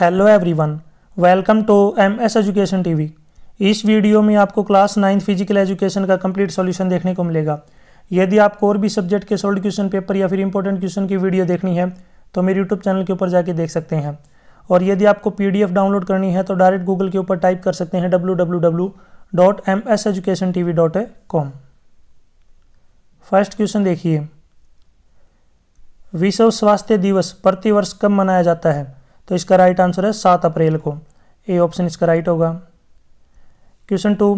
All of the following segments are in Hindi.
hello everyone welcome to MS education TV इस वीडियो में आपको क्लास नाइन्थ फिजिकल एजुकेशन का कंप्लीट सॉल्यूशन देखने को मिलेगा यदि आपको और भी सब्जेक्ट के सोल्ड क्वेश्चन पेपर या फिर इंपॉर्टेंट क्वेश्चन की वीडियो देखनी है तो मेरे यूट्यूब चैनल के ऊपर जाके देख सकते हैं और यदि आपको पी डाउनलोड करनी है तो डायरेक्ट गूगल के ऊपर टाइप कर सकते हैं डब्ल्यू फर्स्ट क्वेश्चन देखिए विश्व स्वास्थ्य दिवस प्रतिवर्ष कब मनाया जाता है तो इसका राइट आंसर है सात अप्रैल को ए ऑप्शन इसका राइट होगा क्वेश्चन टू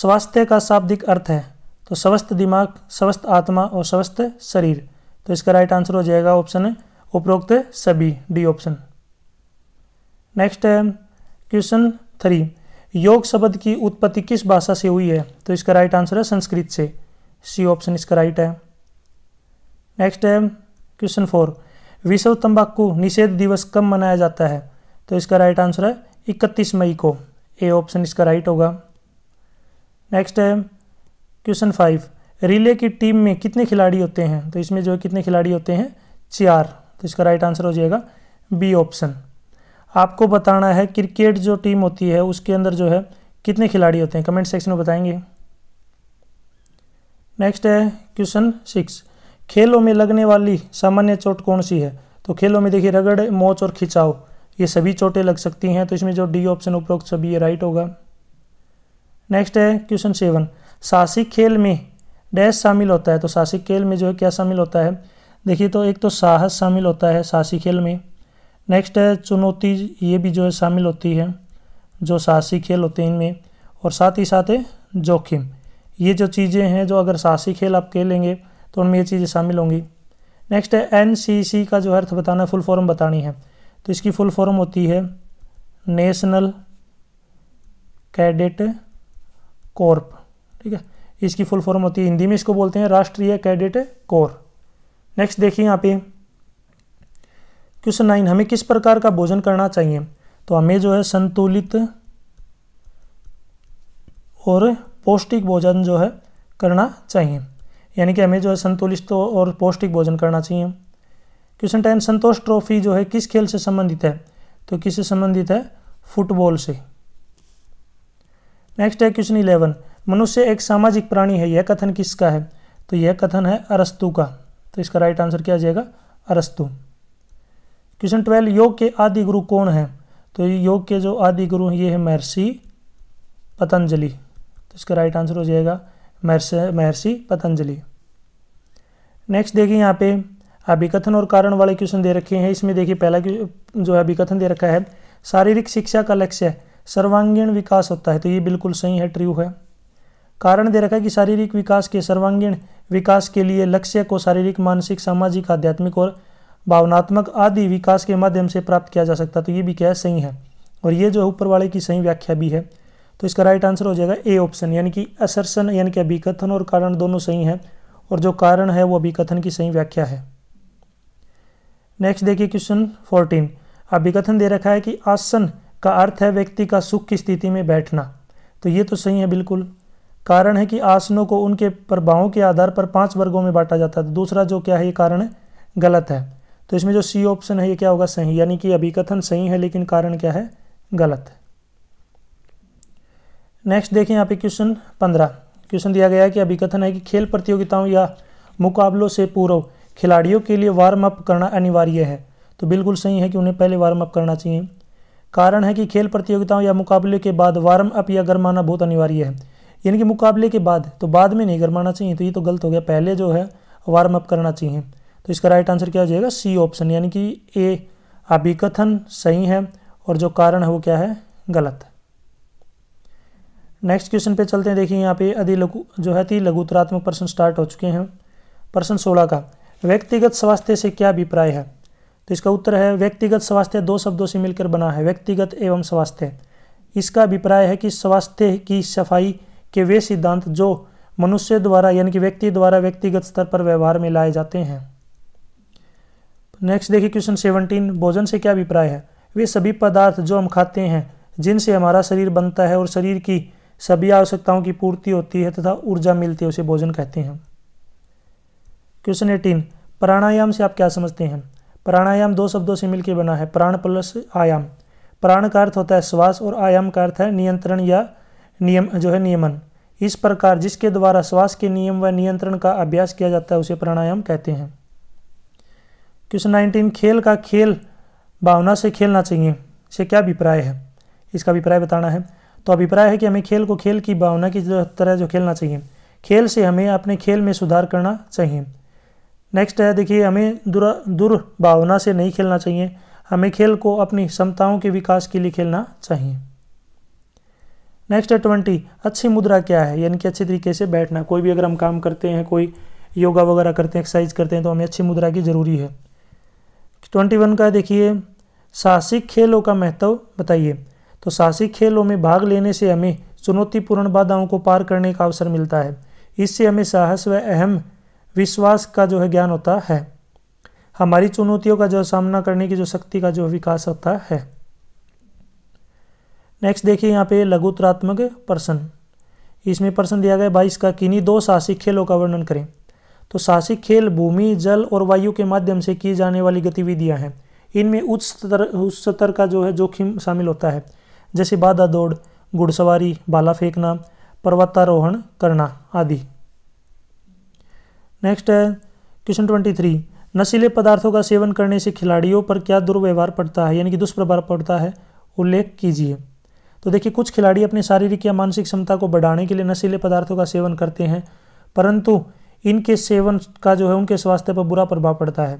स्वास्थ्य का शाब्दिक अर्थ है तो स्वस्थ दिमाग स्वस्थ आत्मा और स्वस्थ शरीर तो इसका राइट आंसर हो जाएगा ऑप्शन उपरोक्त सभी डी ऑप्शन नेक्स्ट है क्वेश्चन थ्री योग शब्द की उत्पत्ति किस भाषा से हुई है तो इसका राइट आंसर है संस्कृत से सी ऑप्शन इसका राइट है नेक्स्ट है क्वेश्चन फोर विश्व तंबाकू निषेध दिवस कब मनाया जाता है तो इसका राइट आंसर है इकतीस मई को ए ऑप्शन इसका राइट होगा नेक्स्ट है क्वेश्चन फाइव रिले की टीम में कितने खिलाड़ी होते हैं तो इसमें जो है कितने खिलाड़ी होते हैं चार तो इसका राइट आंसर हो जाएगा बी ऑप्शन आपको बताना है क्रिकेट जो टीम होती है उसके अंदर जो है कितने खिलाड़ी होते हैं कमेंट सेक्शन में बताएंगे नेक्स्ट है क्वेश्चन सिक्स खेलों में लगने वाली सामान्य चोट कौन सी है तो खेलों में देखिए रगड़ मोच और खिंचाव ये सभी चोटें लग सकती हैं तो इसमें जो डी ऑप्शन उपरोक्त सभी ये राइट होगा नेक्स्ट है क्वेश्चन सेवन साहसिक खेल में डैश शामिल होता है तो साहसिक खेल में जो है क्या शामिल होता है देखिए तो एक तो साहस शामिल होता है साहसिक खेल में नेक्स्ट है चुनौती ये भी जो है शामिल होती है जो साहसी खेल होते हैं इनमें और साथ ही साथ है जोखिम ये जो चीज़ें हैं जो अगर साहसी खेल आप खेलेंगे तो उनमें ये चीज़ें शामिल होंगी नेक्स्ट है एन का जो अर्थ बताना है फुल फॉर्म बतानी है तो इसकी फुल फॉर्म होती है नेशनल कैडेट कॉर्प ठीक है इसकी फुल फॉर्म होती है हिंदी में इसको बोलते हैं राष्ट्रीय कैडेट कोर नेक्स्ट देखिए यहाँ पे क्वेश्चन नाइन हमें किस प्रकार का भोजन करना चाहिए तो हमें जो है संतुलित और पौष्टिक भोजन जो है करना चाहिए यानी कि हमें जो है संतुलित तो और पौष्टिक भोजन करना चाहिए क्वेश्चन टेन संतोष ट्रॉफी जो है किस खेल से संबंधित है तो किससे संबंधित है फुटबॉल से नेक्स्ट है क्वेश्चन इलेवन मनुष्य एक सामाजिक प्राणी है यह कथन किसका है तो यह कथन है अरस्तु का तो इसका राइट आंसर क्या आ जाएगा अरस्तु क्वेश्चन ट्वेल्व योग के आदि गुरु कौन है तो योग के जो आदि गुरु हैं ये है महर्षि पतंजलि तो इसका राइट आंसर हो जाएगा महर्षि पतंजलि नेक्स्ट देखिए यहाँ पे अभिकथन और कारण वाले क्वेश्चन दे रखे हैं इसमें देखिए पहला जो है अभिकथन दे रखा है शारीरिक शिक्षा का लक्ष्य सर्वांगीण विकास होता है तो ये बिल्कुल सही है ट्रू है कारण दे रखा है कि शारीरिक विकास के सर्वांगीण विकास के लिए लक्ष्य को शारीरिक मानसिक सामाजिक आध्यात्मिक और भावनात्मक आदि विकास के माध्यम से प्राप्त किया जा सकता है तो ये भी क्या है सही है और ये जो ऊपर वाले की सही व्याख्या भी है तो इसका राइट आंसर हो जाएगा ए ऑप्शन यानी कि असरसन यानी कि अभिकथन और कारण दोनों सही हैं और जो कारण है वो अभिकथन की सही व्याख्या है नेक्स्ट देखिए क्वेश्चन फोर्टीन अभिकथन दे रखा है कि आसन का अर्थ है व्यक्ति का सुख की स्थिति में बैठना तो ये तो सही है बिल्कुल कारण है कि आसनों को उनके प्रभावों के आधार पर पांच वर्गों में बांटा जाता है तो दूसरा जो क्या है ये कारण है गलत है तो इसमें जो सी ऑप्शन है ये क्या होगा सही यानी कि अभिकथन सही है लेकिन कारण क्या है गलत है नेक्स्ट देखें यहाँ पे क्वेश्चन पंद्रह क्वेश्चन दिया गया है कि अभिकथन है कि खेल प्रतियोगिताओं या मुकाबलों से पूर्व खिलाड़ियों के लिए वार्म अप करना अनिवार्य है तो बिल्कुल सही है कि उन्हें पहले वार्म अप करना चाहिए कारण है कि खेल प्रतियोगिताओं या मुकाबले के बाद वार्म अप या गर्माना बहुत अनिवार्य है यानी कि मुकाबले के बाद तो बाद में नहीं गर्माना चाहिए तो ये तो गलत हो गया पहले जो है वार्म अप करना चाहिए तो इसका राइट आंसर क्या हो जाएगा सी ऑप्शन यानी कि ए अभिकथन सही है और जो कारण है वो क्या है गलत नेक्स्ट क्वेश्चन पे चलते हैं देखिए यहाँ पे अधि लघु जो है ती लघुतरात्मक प्रश्न स्टार्ट हो चुके हैं प्रश्न सोलह का व्यक्तिगत स्वास्थ्य से क्या अभिप्राय है तो इसका उत्तर है व्यक्तिगत स्वास्थ्य दो शब्दों से मिलकर बना है व्यक्तिगत एवं स्वास्थ्य इसका अभिप्राय है कि स्वास्थ्य की सफाई के वे सिद्धांत जो मनुष्य द्वारा यानी कि व्यक्ति द्वारा व्यक्तिगत स्तर पर व्यवहार में लाए जाते हैं नेक्स्ट देखिए क्वेश्चन सेवनटीन भोजन से क्या अभिप्राय है वे सभी पदार्थ जो हम खाते हैं जिनसे हमारा शरीर बनता है और शरीर की सभी आवश्यकताओं की पूर्ति होती है तथा ऊर्जा मिलती है उसे भोजन कहते हैं क्वेश्चन एटीन प्राणायाम से आप क्या समझते हैं प्राणायाम दो शब्दों से मिलकर बना है प्राण प्लस आयाम प्राण का अर्थ होता है श्वास और आयाम का अर्थ है नियंत्रण या नियम जो है नियमन इस प्रकार जिसके द्वारा श्वास के नियम व नियंत्रण का अभ्यास किया जाता है उसे प्राणायाम कहते हैं क्वेश्चन नाइनटीन खेल का खेल भावना से खेलना चाहिए से क्या अभिप्राय है इसका अभिप्राय बताना है तो अभिप्राय है कि हमें खेल को खेल की भावना की तरह जो खेलना चाहिए खेल से हमें अपने खेल में सुधार करना चाहिए नेक्स्ट है देखिए हमें दुरा दुर्भावना से नहीं खेलना चाहिए हमें खेल को अपनी क्षमताओं के विकास के लिए खेलना चाहिए नेक्स्ट है ट्वेंटी अच्छी मुद्रा क्या है यानी कि अच्छे तरीके से बैठना कोई भी अगर हम काम करते हैं कोई योगा वगैरह करते हैं एक्सरसाइज करते हैं तो हमें अच्छी मुद्रा की ज़रूरी है ट्वेंटी वन का देखिए साहसिक खेलों का महत्व बताइए तो साहसिक खेलों में भाग लेने से हमें चुनौतीपूर्ण बाधाओं को पार करने का अवसर मिलता है इससे हमें साहस व अहम विश्वास का जो है ज्ञान होता है हमारी चुनौतियों का जो सामना करने की जो शक्ति का जो विकास होता है नेक्स्ट देखिए यहाँ पे लघुतरात्मक प्रश्न इसमें प्रश्न दिया गया बाईस का किन्हीं दो साहसिक खेलों का वर्णन करें तो साहसिक खेल भूमि जल और वायु के माध्यम से की जाने वाली गतिविधियाँ हैं इनमें उच्च स्तर उच्च स्तर का जो है जोखिम शामिल होता है जैसे बाधा दौड़ घुड़सवारी भाला फेंकना पर्वतारोहण करना आदि नेक्स्ट है क्वेश्चन ट्वेंटी थ्री नशीले पदार्थों का सेवन करने से खिलाड़ियों पर क्या दुर्व्यवहार पड़ता है यानी कि दुष्प्रभाव पड़ता है उल्लेख कीजिए तो देखिए कुछ खिलाड़ी अपनी शारीरिक या मानसिक क्षमता को बढ़ाने के लिए नशीले पदार्थों का सेवन करते हैं परंतु इनके सेवन का जो है उनके स्वास्थ्य पर बुरा प्रभाव पड़ता है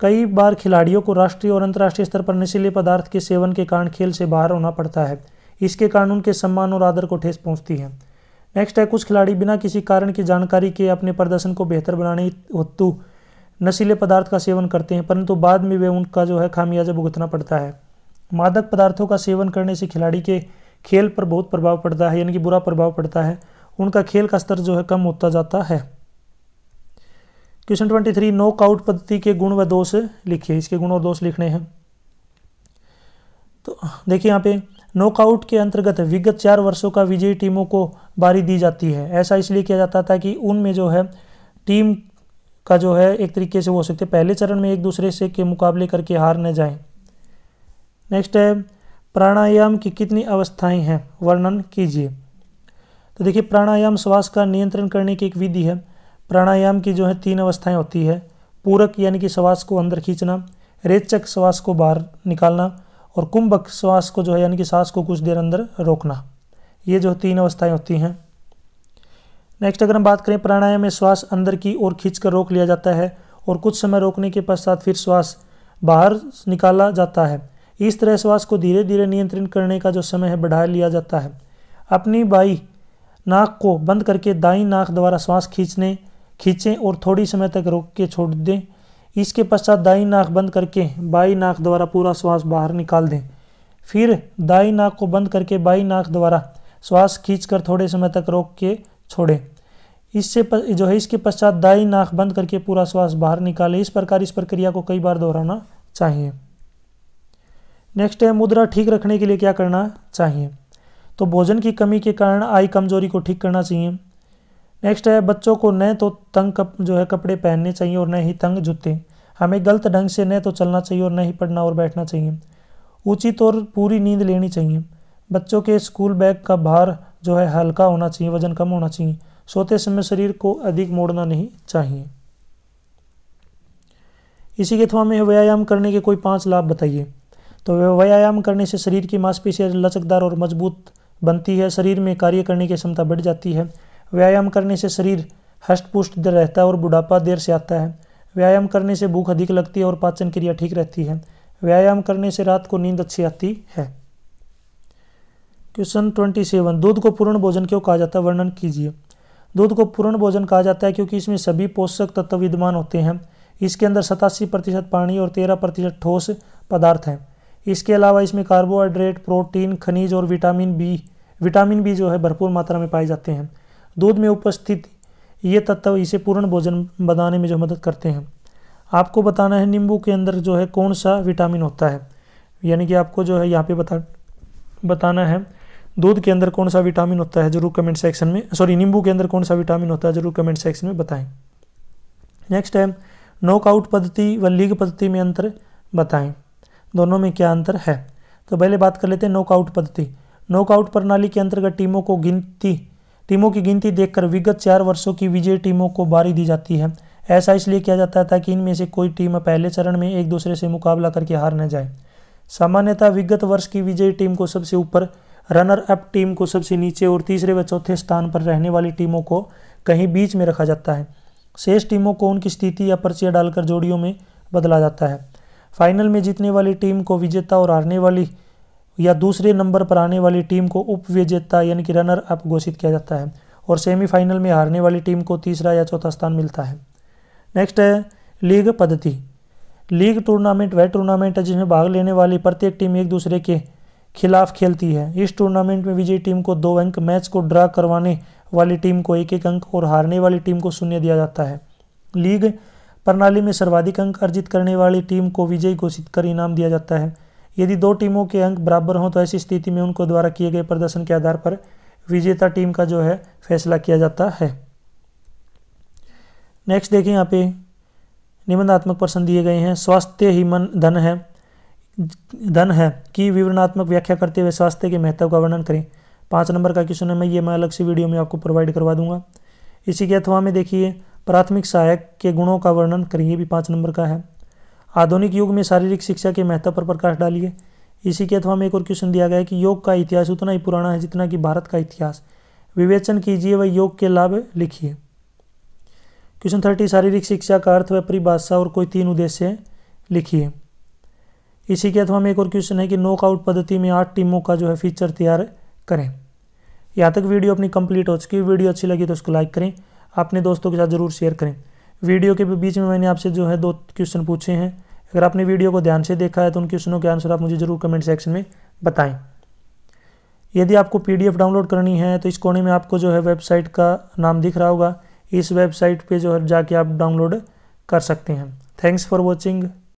कई बार खिलाड़ियों को राष्ट्रीय और अंतर्राष्ट्रीय स्तर पर नशीले पदार्थ के सेवन के कारण खेल से बाहर होना पड़ता है इसके कारण उनके सम्मान और आदर को ठेस पहुंचती है नेक्स्ट है कुछ खिलाड़ी बिना किसी कारण की जानकारी के अपने प्रदर्शन को बेहतर बनाने हेतु नशीले पदार्थ का सेवन करते हैं परंतु बाद में वे उनका जो है खामियाजा भुगतना पड़ता है मादक पदार्थों का सेवन करने से खिलाड़ी के खेल पर बहुत प्रभाव पड़ता है यानी कि बुरा प्रभाव पड़ता है उनका खेल का स्तर जो है कम होता जाता है क्वेश्चन ट्वेंटी थ्री नोकआउट पद्धति के गुण व दोष लिखिए इसके गुण और दोष लिखने हैं तो देखिए यहाँ पे नॉकआउट के अंतर्गत विगत चार वर्षों का विजयी टीमों को बारी दी जाती है ऐसा इसलिए किया जाता था कि उनमें जो है टीम का जो है एक तरीके से हो सकते पहले चरण में एक दूसरे से के मुकाबले करके हार न जाए नेक्स्ट है प्राणायाम की कितनी अवस्थाएं हैं वर्णन कीजिए तो देखिए प्राणायाम श्वास का नियंत्रण करने की एक विधि है प्राणायाम की जो है तीन अवस्थाएं होती है पूरक यानी कि श्वास को अंदर खींचना रेचक श्वास को बाहर निकालना और कुंभक श्वास को जो है यानी कि सांस को कुछ देर अंदर रोकना ये जो तीन अवस्थाएं होती हैं नेक्स्ट अगर हम बात करें प्राणायाम में श्वास अंदर की ओर खींच कर रोक लिया जाता है और कुछ समय रोकने के पश्चात फिर श्वास बाहर निकाला जाता है इस तरह श्वास को धीरे धीरे नियंत्रित करने का जो समय है बढ़ा लिया जाता है अपनी बाई नाक को बंद करके दाई नाक द्वारा श्वास खींचने खींचें और थोड़ी समय तक रोक के छोड़ दें इसके पश्चात दाई नाक बंद करके बाई नाक द्वारा पूरा श्वास बाहर निकाल दें फिर दाई नाक को बंद करके बाई नाक द्वारा श्वास खींचकर थोड़े समय तक रोक के छोड़ें इससे जो है इसके पश्चात दाई नाक बंद करके पूरा श्वास बाहर निकालें इस प्रकार इस प्रक्रिया को कई बार दोहराना चाहिए नेक्स्ट है मुद्रा ठीक रखने के लिए क्या करना चाहिए तो भोजन की कमी के कारण आई कमजोरी को ठीक करना चाहिए नेक्स्ट है बच्चों को न तो तंग कप, जो है कपड़े पहनने चाहिए और न ही तंग जूते हमें गलत ढंग से न तो चलना चाहिए और न ही पढ़ना और बैठना चाहिए उचित तो और पूरी नींद लेनी चाहिए बच्चों के स्कूल बैग का भार जो है हल्का होना चाहिए वजन कम होना चाहिए सोते समय शरीर को अधिक मोड़ना नहीं चाहिए इसी के थ्रो में व्यायाम करने के कोई पांच लाभ बताइए तो व्यायाम करने से शरीर की मांसपेशियां लचकदार और मजबूत बनती है शरीर में कार्य करने की क्षमता बढ़ जाती है व्यायाम करने से शरीर हष्टपुष्ट रहता है और बुढ़ापा देर से आता है व्यायाम करने से भूख अधिक लगती है और पाचन क्रिया ठीक रहती है व्यायाम करने से रात को नींद अच्छी आती है क्वेश्चन ट्वेंटी सेवन दूध को पूर्ण भोजन क्यों कहा जाता है वर्णन कीजिए दूध को पूर्ण भोजन कहा जाता है क्योंकि इसमें सभी पोषक तत्व विद्यमान होते हैं इसके अंदर सतासी प्रतिशत पानी और तेरह प्रतिशत ठोस पदार्थ हैं इसके अलावा इसमें कार्बोहाइड्रेट प्रोटीन खनिज और विटामिन बी विटामिन बी जो है भरपूर मात्रा में पाए जाते हैं दूध में उपस्थित ये तत्व इसे पूर्ण भोजन बनाने में जो मदद करते हैं आपको बताना है नींबू के अंदर जो है कौन सा विटामिन होता है यानी कि आपको जो है यहाँ पे बता बताना है दूध के अंदर कौन सा विटामिन होता है जरूर कमेंट सेक्शन में सॉरी नींबू के अंदर कौन सा विटामिन होता है जरूर कमेंट सेक्शन में बताएं नेक्स्ट है नॉकआउट पद्धति व लीग पद्धति में अंतर बताएं दोनों में क्या अंतर है तो पहले बात कर लेते हैं नॉकआउट पद्धति नॉकआउट प्रणाली के अंतर्गत टीमों को गिनती टीमों की गिनती देखकर विगत चार वर्षों की विजय टीमों को बारी दी जाती है ऐसा इसलिए किया जाता है ताकि इनमें से कोई टीम पहले चरण में एक दूसरे से मुकाबला करके हार न जाए सामान्यतः विगत वर्ष की विजयी टीम को सबसे ऊपर रनर अप टीम को सबसे नीचे और तीसरे व चौथे स्थान पर रहने वाली टीमों को कहीं बीच में रखा जाता है शेष टीमों को उनकी स्थिति या पर्चियाँ डालकर जोड़ियों में बदला जाता है फाइनल में जीतने वाली टीम को विजेता और हारने वाली या दूसरे नंबर पर आने वाली टीम को उपविजेता यानी कि रनर अप घोषित किया जाता है और सेमीफाइनल में हारने वाली टीम को तीसरा या चौथा स्थान मिलता है नेक्स्ट है लीग पद्धति लीग टूर्नामेंट वह टूर्नामेंट है जिसमें भाग लेने वाली प्रत्येक टीम एक दूसरे के खिलाफ खेलती है इस टूर्नामेंट में विजयी टीम को दो अंक मैच को ड्रा करवाने वाली टीम को एक एक अंक और हारने वाली टीम को शून्य दिया जाता है लीग प्रणाली में सर्वाधिक अंक अर्जित करने वाली टीम को विजयी घोषित कर इनाम दिया जाता है यदि दो टीमों के अंक बराबर हों तो ऐसी स्थिति में उनको द्वारा किए गए प्रदर्शन के आधार पर विजेता टीम का जो है फैसला किया जाता है नेक्स्ट देखें यहाँ पे निबंधात्मक प्रश्न दिए गए हैं स्वास्थ्य ही मन धन है धन है कि विवरणात्मक व्याख्या करते हुए स्वास्थ्य के महत्व का वर्णन करें पाँच नंबर का क्वेश्चन है मैं ये मैं अलग से वीडियो में आपको प्रोवाइड करवा दूंगा इसी के अथवा में देखिए प्राथमिक सहायक के गुणों का वर्णन करिए भी पाँच नंबर का है आधुनिक युग में शारीरिक शिक्षा के महत्व पर प्रकाश डालिए इसी के अथवा में एक और क्वेश्चन दिया गया है कि योग का इतिहास उतना ही पुराना है जितना कि भारत का इतिहास विवेचन कीजिए व योग के लाभ लिखिए क्वेश्चन थर्टी शारीरिक शिक्षा का अर्थ व परिभाषा और कोई तीन उद्देश्य लिखिए इसी के अथवा में एक और क्वेश्चन है कि नॉकआउट पद्धति में आठ टीमों का जो है फीचर तैयार करें यहाँ तक वीडियो अपनी कंप्लीट हो चुकी है वीडियो अच्छी लगी तो उसको लाइक करें अपने दोस्तों के साथ ज़रूर शेयर करें वीडियो के बीच में मैंने आपसे जो है दो क्वेश्चन पूछे हैं अगर आपने वीडियो को ध्यान से देखा है तो उन क्वेश्चनों के आंसर आप मुझे ज़रूर कमेंट सेक्शन में बताएं यदि आपको पीडीएफ डाउनलोड करनी है तो इस कोने में आपको जो है वेबसाइट का नाम दिख रहा होगा इस वेबसाइट पे जो है जाके आप डाउनलोड कर सकते हैं थैंक्स फॉर वॉचिंग